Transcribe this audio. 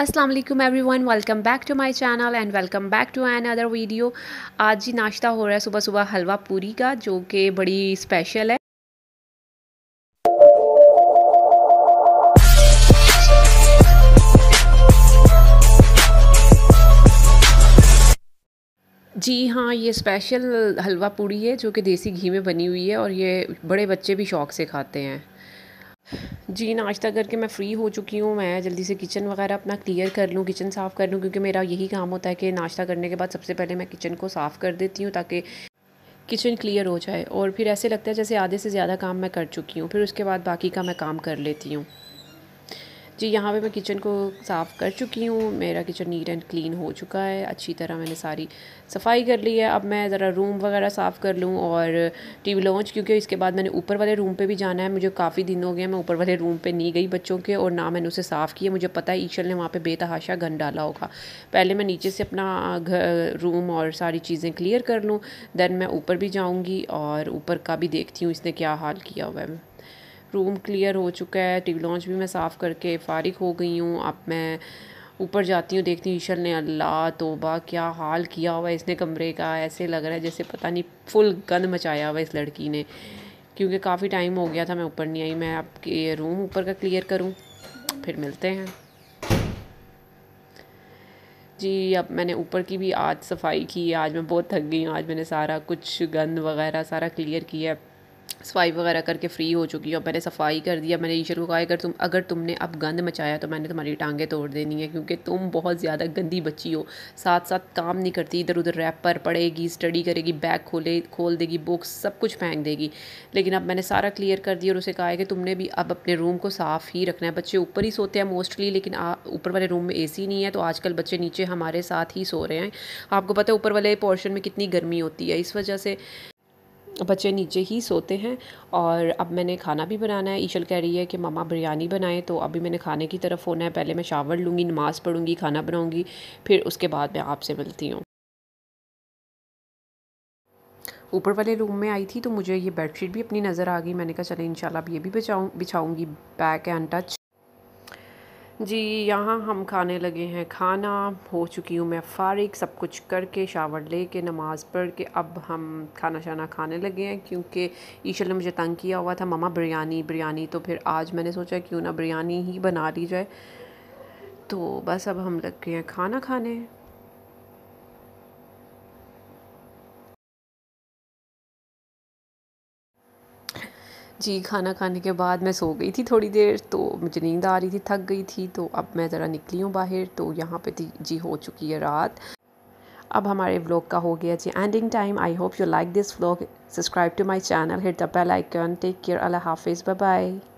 Aslam everyone welcome back to my channel and welcome back to another video आज ही नाश्ता हो रहा है सुबह सुबह हलवा पूरी का जो कि बड़ी स्पेशल है जी हाँ ये स्पेशल हलवा पूरी है जो कि देसी घी में बनी हुई है और ये बड़े बच्चे भी शौक से खाते हैं जी नाश्ता करके मैं फ़्री हो चुकी हूँ मैं जल्दी से किचन वगैरह अपना क्लियर कर लूँ किचन साफ़ कर लूँ क्योंकि मेरा यही काम होता है कि नाश्ता करने के बाद सबसे पहले मैं किचन को साफ़ कर देती हूँ ताकि किचन क्लियर हो जाए और फिर ऐसे लगता है जैसे आधे से ज़्यादा काम मैं कर चुकी हूँ फिर उसके बाद बाकी का मैं काम कर लेती हूँ जी यहाँ पे मैं किचन को साफ़ कर चुकी हूँ मेरा किचन नीट एंड क्लीन हो चुका है अच्छी तरह मैंने सारी सफाई कर ली है अब मैं ज़रा रूम वगैरह साफ़ कर लूँ और टी वी लॉन्च क्योंकि इसके बाद मैंने ऊपर वाले रूम पे भी जाना है मुझे काफ़ी दिन हो गए मैं ऊपर वाले रूम पे नहीं गई बच्चों के और ना मैंने उसे साफ़ किया मुझे पता है ईशल ने वहाँ पर बेतहाशा गन डाला होगा पहले मैं नीचे से अपना घर रूम और सारी चीज़ें क्लियर कर लूँ दैन मैं ऊपर भी जाऊँगी और ऊपर का भी देखती हूँ इसने क्या हाल किया हुआ है रूम क्लियर हो चुका है टी लॉन्च भी मैं साफ़ करके फारिग हो गई हूँ अब मैं ऊपर जाती हूँ देखती हूँ ईशल ने अल्लाह तोबा क्या हाल किया हुआ है इसने कमरे का ऐसे लग रहा है जैसे पता नहीं फुल गंद मचाया हुआ इस लड़की ने क्योंकि काफ़ी टाइम हो गया था मैं ऊपर नहीं आई मैं आपके रूम ऊपर का क्लियर करूँ फिर मिलते हैं जी अब मैंने ऊपर की भी आज सफाई की आज मैं बहुत थक गई हूँ आज मैंने सारा कुछ गंद वगैरह सारा क्लियर किया सफाई वगैरह करके फ़्री हो चुकी हूँ मैंने सफाई कर दिया मैंने ईशर को कहा अगर तुम अगर तुमने अब गंद मचाया तो मैंने तुम्हारी टांगें तोड़ देनी है क्योंकि तुम बहुत ज़्यादा गंदी बच्ची हो साथ साथ काम नहीं करती इधर उधर रैप पर पड़ेगी स्टडी करेगी बैग खोले खोल देगी बुक्स सब कुछ फेंक देगी लेकिन अब मैंने सारा क्लियर कर दिया और उसे कहा है कि तुमने भी अब अपने रूम को साफ़ ही रखना है बच्चे ऊपर ही सोते हैं मोस्टली लेकिन ऊपर वाले रूम में ए नहीं है तो आजकल बच्चे नीचे हमारे साथ ही सो रहे हैं आपको पता है ऊपर वाले पोर्शन में कितनी गर्मी होती है इस वजह से बच्चे नीचे ही सोते हैं और अब मैंने खाना भी बनाना है ईशल कह रही है कि ममा बिरयानी बनाएं तो अभी मैंने खाने की तरफ होना है पहले मैं शावर लूँगी नमाज़ पढ़ूँगी खाना बनाऊँगी फिर उसके बाद मैं आपसे मिलती हूँ ऊपर वाले रूम में आई थी तो मुझे ये बेडशीट भी अपनी नज़र आ गई मैंने कहा चले इंशाल्लाह अब ये भी बिछाऊँ बिछाऊँगी बैक एंड टच जी यहाँ हम खाने लगे हैं खाना हो चुकी हूँ मैं फारिक सब कुछ करके शावर ले के नमाज़ पढ़ के अब हम खाना शाना खाने लगे हैं क्योंकि ईशल ने मुझे तंग किया हुआ था ममा बिरयानी बिरयानी तो फिर आज मैंने सोचा क्यों ना बिरयानी ही बना ली जाए तो बस अब हम लग गए हैं खाना खाने जी खाना खाने के बाद मैं सो गई थी थोड़ी देर तो मुझे नींद आ रही थी थक गई थी तो अब मैं ज़रा निकली हूँ बाहर तो यहाँ पे जी हो चुकी है रात अब हमारे व्लॉग का हो गया जी ending time I hope you like this vlog subscribe to my channel hit the bell icon take care अल्लाह हाफिज़ बाय बाय